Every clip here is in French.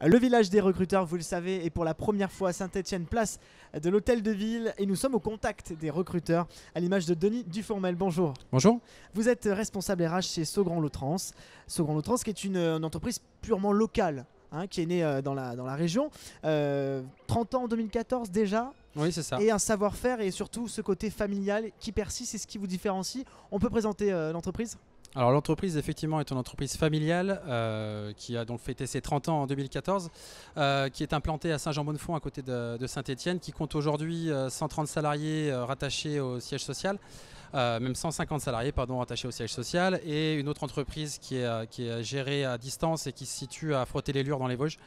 Le village des recruteurs, vous le savez, est pour la première fois à Saint-Etienne, place de l'hôtel de ville. Et nous sommes au contact des recruteurs, à l'image de Denis Dufourmel. Bonjour. Bonjour. Vous êtes responsable RH chez Sogrand lautrance Sogrand lautrance qui est une, euh, entreprise purement locale, hein, qui est née euh, dans, la, dans la région. 30 euh, ans en 2014 déjà. Oui, c'est ça. Et un savoir-faire et surtout ce côté familial qui persiste et ce qui vous différencie. On peut présenter l'entreprise alors l'entreprise effectivement est une entreprise familiale euh, qui a donc fêté ses 30 ans en 2014, euh, qui est implantée à saint jean bonnefonds à côté de, Saint-Étienne, qui compte aujourd'hui 130 euh, salariés rattachés au siège social. même 150 salariés pardon, rattachés au siège social, et une autre entreprise qui est, gérée à distance et qui se situe à Frotter-les-Lures dans les Vosges.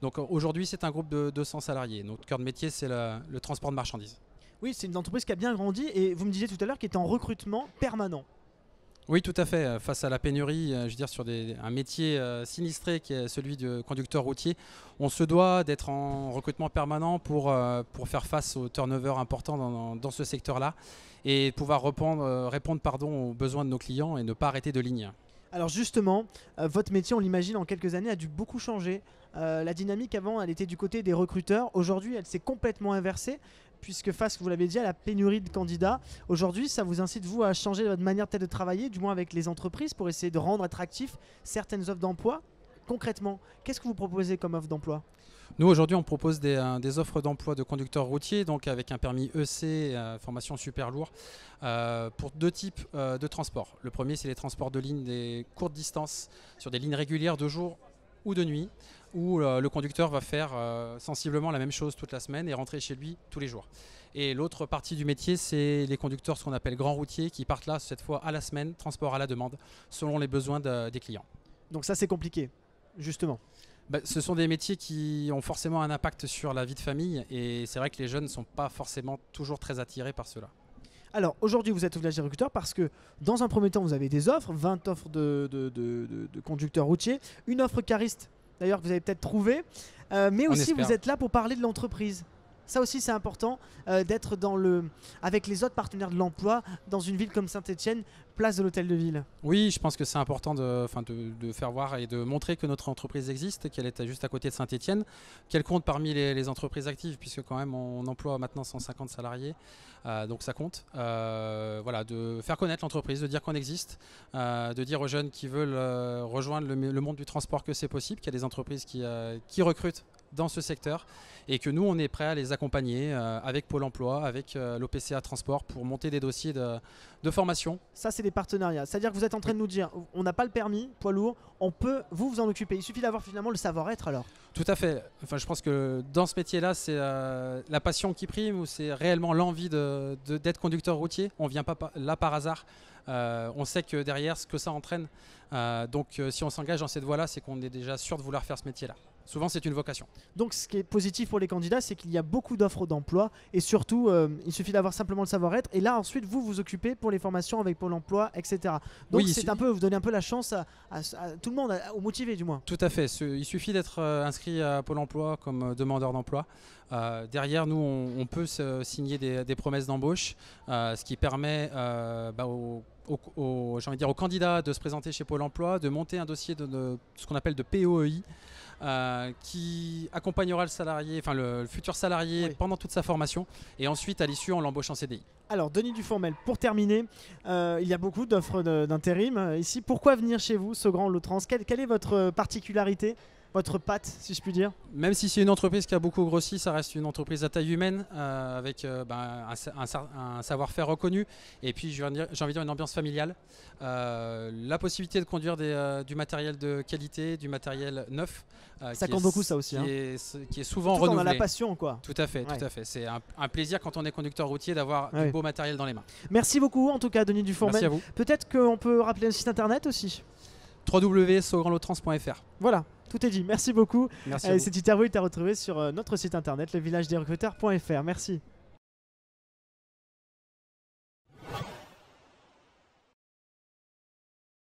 Donc aujourd'hui, c'est un groupe de 200 salariés. Notre cœur de métier, c'est le, transport de marchandises. Oui, c'est une entreprise qui a bien grandi, et vous me disiez tout à l'heure qu'elle était en recrutement permanent. Oui, tout à fait. Euh, face à la pénurie, euh, je veux dire, sur un métier euh, sinistré qui est celui de conducteur routier, on se doit d'être en recrutement permanent pour, pour faire face au turnover important dans, ce secteur-là et pouvoir répondre, répondre pardon, aux besoins de nos clients et ne pas arrêter de ligne. Alors justement, euh, votre métier, on l'imagine, en quelques années, a dû beaucoup changer. Euh, la dynamique avant, elle était du côté des recruteurs. Aujourd'hui, elle s'est complètement inversée, puisque face, vous l'avez dit, à la pénurie de candidats, aujourd'hui, ça vous incite, vous, à changer votre manière de travailler, du moins avec les entreprises, pour essayer de rendre attractifs certaines offres d'emploi. Concrètement, qu'est-ce que vous proposez comme offre d'emploi nous, aujourd'hui, on propose euh, des, offres d'emploi de conducteurs routiers, donc avec un permis EC, euh, formation super lourd, euh, pour deux types de transports. Le premier, c'est les transports de lignes des courtes distances, sur des lignes régulières de jour ou de nuit, où le conducteur va faire sensiblement la même chose toute la semaine et rentrer chez lui tous les jours. Et l'autre partie du métier, c'est les conducteurs, ce qu'on appelle grands routiers, qui partent là, cette fois à la semaine, transport à la demande, selon les besoins des clients. Donc ça, c'est compliqué, justement. Bah, ce sont des métiers qui ont forcément un impact sur la vie de famille et c'est vrai que les jeunes ne sont pas forcément toujours très attirés par cela. Alors aujourd'hui, vous êtes village agriculteur parce que dans un premier temps, vous avez des offres, 20 offres de, conducteurs routiers, une offre cariste d'ailleurs que vous avez peut-être trouvée, euh, mais aussi vous êtes là pour parler de l'entreprise. Ça aussi, c'est important euh, d'être dans le, avec les autres partenaires de l'emploi dans une ville comme Saint-Etienne, place de l'hôtel de ville. Oui, je pense que c'est important de, de, faire voir et de montrer que notre entreprise existe, qu'elle est juste à côté de Saint-Etienne, qu'elle compte parmi les, entreprises actives, puisque quand même on emploie maintenant 150 salariés, euh, donc ça compte. Euh, voilà, de faire connaître l'entreprise, de dire qu'on existe, de dire aux jeunes qui veulent rejoindre le, monde du transport que c'est possible, qu'il y a des entreprises qui recrutent dans ce secteur et que nous, on est prêt à les accompagner euh, avec Pôle emploi, avec euh, l'OPCA Transport pour monter des dossiers de, de formation Ça, c'est des partenariats. C'est-à-dire que vous êtes en train de nous dire, on n'a pas le permis poids lourd, on peut vous vous en occuper. Il suffit d'avoir finalement le savoir-être alors. Tout à fait. Enfin, je pense que dans ce métier-là, c'est euh, la passion qui prime ou c'est réellement l'envie d'être de, d'être conducteur routier. On vient pas là par hasard. Euh, on sait que derrière, ce que ça entraîne. Euh, donc, si on s'engage dans cette voie-là, c'est qu'on est déjà sûr de vouloir faire ce métier-là. Souvent, c'est une vocation. Donc, ce qui est positif pour les candidats, c'est qu'il y a beaucoup d'offres d'emploi et surtout, il suffit d'avoir simplement le savoir-être. Et là, ensuite, vous vous occupez pour les formations avec Pôle emploi, etc. Donc c'est un peu, vous donner un peu la chance à, tout le monde, au motivé du moins. Tout à fait. Il suffit d'être euh, inscrit à Pôle emploi comme euh, demandeur d'emploi. Euh, derrière, nous, on, peut signer des, promesses d'embauche, ce qui permet bah, aux dire, aux candidats de se présenter chez Pôle emploi, de monter un dossier de ce qu'on appelle de POEI, euh, qui accompagnera le salarié, enfin le, futur salarié pendant toute sa formation et ensuite à l'issue on l'embauche en CDI. Alors Denis Dufourmel, pour terminer, euh, il y a beaucoup d'offres d'intérim euh, ici. Pourquoi venir chez vous, ce grand Lotrans quelle est votre particularité votre patte, si je puis dire Même si c'est une entreprise qui a beaucoup grossi, ça reste une entreprise à taille humaine, euh, avec euh, ben, un, savoir-faire reconnu, et puis j'ai envie de dire une ambiance familiale. Euh, la possibilité de conduire du matériel de qualité, du matériel neuf. ça compte beaucoup ça aussi. Qui, hein. est, qui est, souvent renouvelé. la passion quoi. Tout à fait, tout à fait. C'est un, plaisir quand on est conducteur routier d'avoir du beau matériel dans les mains. Merci beaucoup en tout cas Denis Dufourmet. Merci à vous. Peut-être qu'on peut rappeler le site internet aussi www.saugrandlotrans.fr. Voilà, tout est dit. Merci beaucoup. Merci euh, cette interview est à retrouver sur euh, notre site internet, le village des recruteurs.fr. Merci.